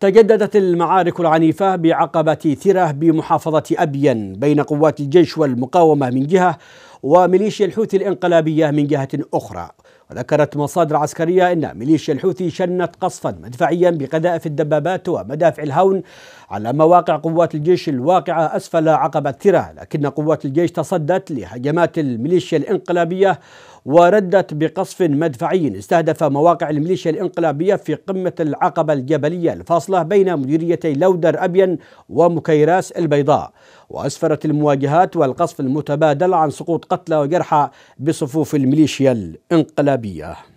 تجددت المعارك العنيفة بعقبة ثرة بمحافظة أبين بين قوات الجيش والمقاومة من جهة وميليشيا الحوثي الانقلابية من جهة أخرى وذكرت مصادر عسكرية أن ميليشيا الحوثي شنت قصفا مدفعيا بقذائف الدبابات ومدافع الهون على مواقع قوات الجيش الواقعة أسفل عقبة ثرة لكن قوات الجيش تصدت لهجمات الميليشيا الانقلابية وردت بقصف مدفعي استهدف مواقع الميليشيا الانقلابية في قمة العقبة الجبلية الفاصلة بين مديريتي لودر أبين ومكيراس البيضاء وأسفرت المواجهات والقصف المتبادل عن سقوط قتلى وجرحى بصفوف الميليشيا الانقلابية بيئة